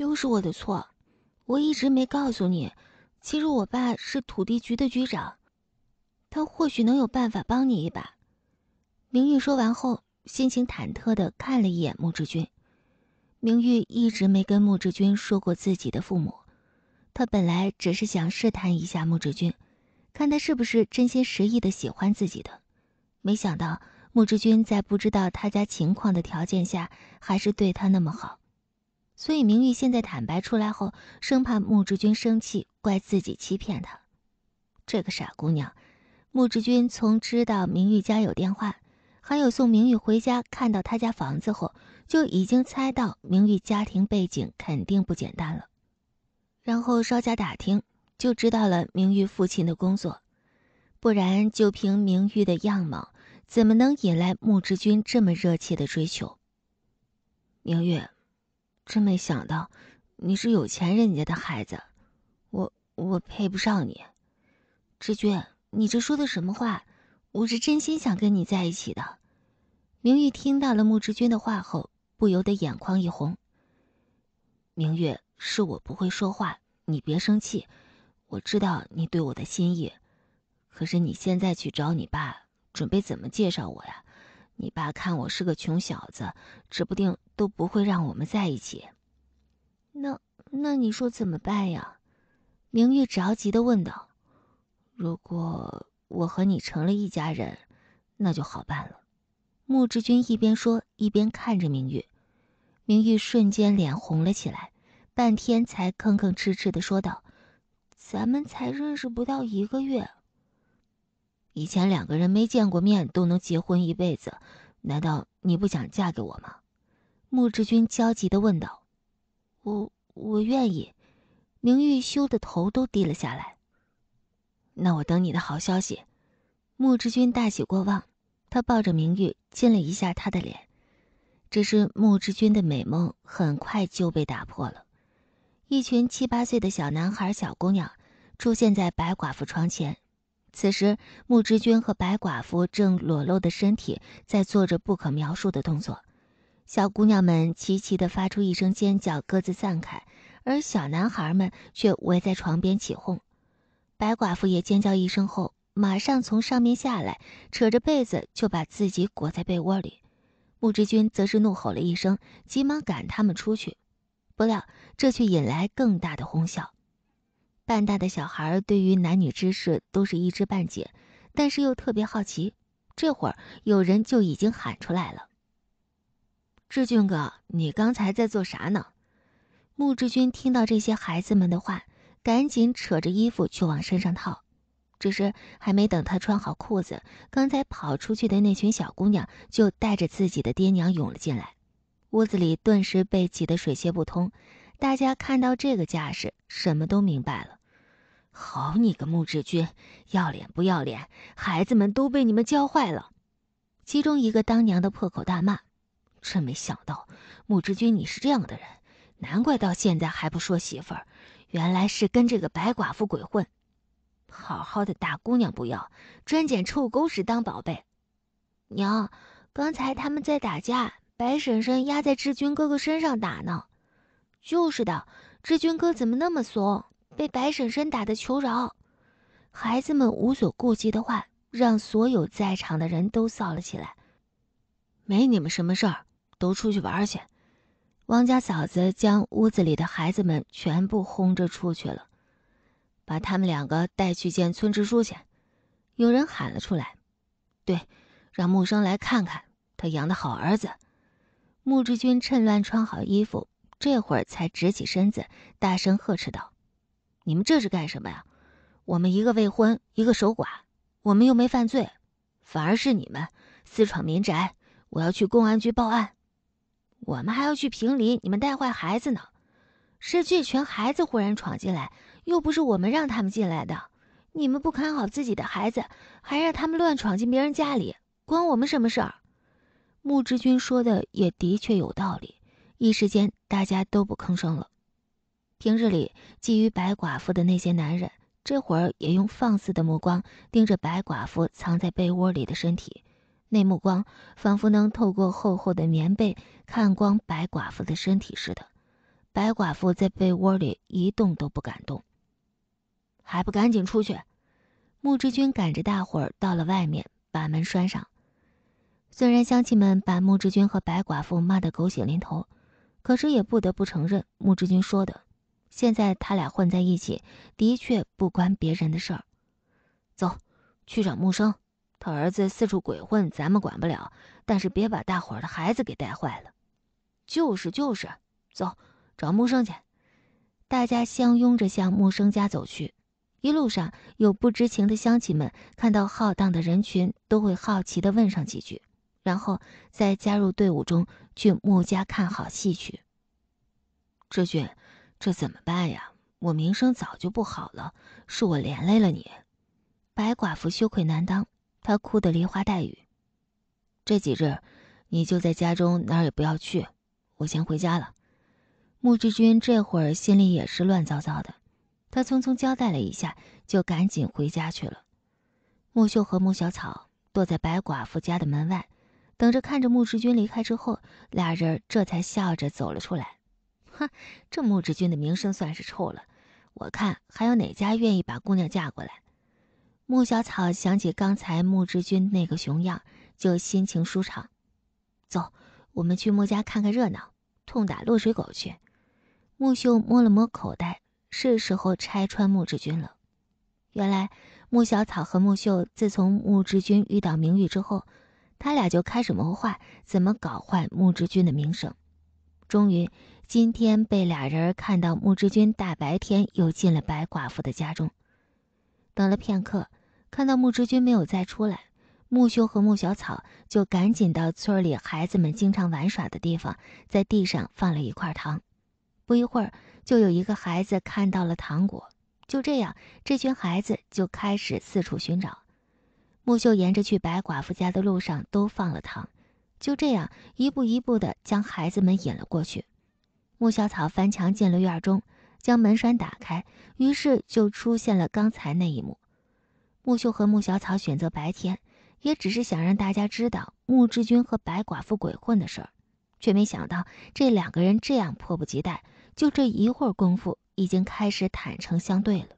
都是我的错，我一直没告诉你，其实我爸是土地局的局长，他或许能有办法帮你一把。明玉说完后，心情忐忑的看了一眼穆志军。明玉一直没跟穆志军说过自己的父母，她本来只是想试探一下穆志军，看他是不是真心实意的喜欢自己的，没想到穆志军在不知道他家情况的条件下，还是对他那么好。所以，明玉现在坦白出来后，生怕穆志军生气，怪自己欺骗他。这个傻姑娘，穆志军从知道明玉家有电话，还有送明玉回家看到她家房子后，就已经猜到明玉家庭背景肯定不简单了。然后稍加打听，就知道了明玉父亲的工作。不然，就凭明玉的样貌，怎么能引来穆志军这么热切的追求？明玉。真没想到，你是有钱人家的孩子，我我配不上你。志军，你这说的什么话？我是真心想跟你在一起的。明玉听到了穆志军的话后，不由得眼眶一红。明月，是我不会说话，你别生气。我知道你对我的心意，可是你现在去找你爸，准备怎么介绍我呀？你爸看我是个穷小子，指不定都不会让我们在一起。那那你说怎么办呀？明玉着急的问道。如果我和你成了一家人，那就好办了。穆志军一边说一边看着明玉，明玉瞬间脸红了起来，半天才吭吭哧哧的说道：“咱们才认识不到一个月。”以前两个人没见过面都能结婚一辈子，难道你不想嫁给我吗？”穆志军焦急地问道。“我我愿意。”明玉羞得头都低了下来。“那我等你的好消息。”穆志军大喜过望，他抱着明玉亲了一下她的脸。只是穆志军的美梦很快就被打破了，一群七八岁的小男孩、小姑娘出现在白寡妇床前。此时，穆之君和白寡妇正裸露的身体在做着不可描述的动作，小姑娘们齐齐的发出一声尖叫，各自散开；而小男孩们却围在床边起哄。白寡妇也尖叫一声后，马上从上面下来，扯着被子就把自己裹在被窝里。穆之君则是怒吼了一声，急忙赶他们出去，不料这却引来更大的哄笑。半大的小孩对于男女之事都是一知半解，但是又特别好奇。这会儿有人就已经喊出来了：“志俊哥，你刚才在做啥呢？”穆志军听到这些孩子们的话，赶紧扯着衣服去往身上套。只是还没等他穿好裤子，刚才跑出去的那群小姑娘就带着自己的爹娘涌了进来，屋子里顿时被挤得水泄不通。大家看到这个架势，什么都明白了。好你个穆志军，要脸不要脸！孩子们都被你们教坏了。其中一个当娘的破口大骂：“真没想到，穆志军你是这样的人，难怪到现在还不说媳妇儿，原来是跟这个白寡妇鬼混。好好的大姑娘不要，专捡臭狗屎当宝贝。”娘，刚才他们在打架，白婶婶压在志军哥哥身上打呢。就是的，志军哥怎么那么怂？被白婶婶打的求饶，孩子们无所顾忌的话，让所有在场的人都臊了起来。没你们什么事儿，都出去玩去！王家嫂子将屋子里的孩子们全部轰着出去了，把他们两个带去见村支书去。有人喊了出来：“对，让木生来看看他养的好儿子。”穆志军趁乱穿好衣服，这会儿才直起身子，大声呵斥道。你们这是干什么呀？我们一个未婚，一个守寡，我们又没犯罪，反而是你们私闯民宅。我要去公安局报案，我们还要去评理，你们带坏孩子呢。是这群孩子忽然闯进来，又不是我们让他们进来的。你们不看好自己的孩子，还让他们乱闯进别人家里，关我们什么事儿？穆志军说的也的确有道理，一时间大家都不吭声了。平日里觊觎白寡妇的那些男人，这会儿也用放肆的目光盯着白寡妇藏在被窝里的身体，那目光仿佛能透过厚厚的棉被看光白寡妇的身体似的。白寡妇在被窝里一动都不敢动。还不赶紧出去！穆志军赶着大伙儿到了外面，把门拴上。虽然乡亲们把穆志军和白寡妇骂得狗血淋头，可是也不得不承认穆志军说的。现在他俩混在一起，的确不关别人的事儿。走，去找木生，他儿子四处鬼混，咱们管不了。但是别把大伙儿的孩子给带坏了。就是就是，走，找木生去。大家相拥着向木生家走去，一路上有不知情的乡亲们看到浩荡的人群，都会好奇地问上几句，然后再加入队伍中去木家看好戏去。志俊，这怎么办呀？我名声早就不好了，是我连累了你。白寡妇羞愧难当，她哭得梨花带雨。这几日，你就在家中哪儿也不要去。我先回家了。穆志军这会儿心里也是乱糟糟的，他匆匆交代了一下，就赶紧回家去了。穆秀和穆小草躲在白寡妇家的门外，等着看着穆志军离开之后，俩人这才笑着走了出来。哼，这穆志军的名声算是臭了。我看还有哪家愿意把姑娘嫁过来？穆小草想起刚才穆志军那个熊样，就心情舒畅。走，我们去穆家看看热闹，痛打落水狗去。穆秀摸了摸口袋，是时候拆穿穆志军了。原来，穆小草和穆秀自从穆志军遇到明玉之后，他俩就开始谋划怎么搞坏穆志军的名声。终于。今天被俩人看到，木之君大白天又进了白寡妇的家中。等了片刻，看到木之君没有再出来，木秀和木小草就赶紧到村里孩子们经常玩耍的地方，在地上放了一块糖。不一会儿，就有一个孩子看到了糖果，就这样，这群孩子就开始四处寻找。木秀沿着去白寡妇家的路上都放了糖，就这样一步一步的将孩子们引了过去。穆小草翻墙进了院中，将门栓打开，于是就出现了刚才那一幕。穆秀和穆小草选择白天，也只是想让大家知道穆志军和白寡妇鬼混的事儿，却没想到这两个人这样迫不及待，就这一会儿功夫，已经开始坦诚相对了。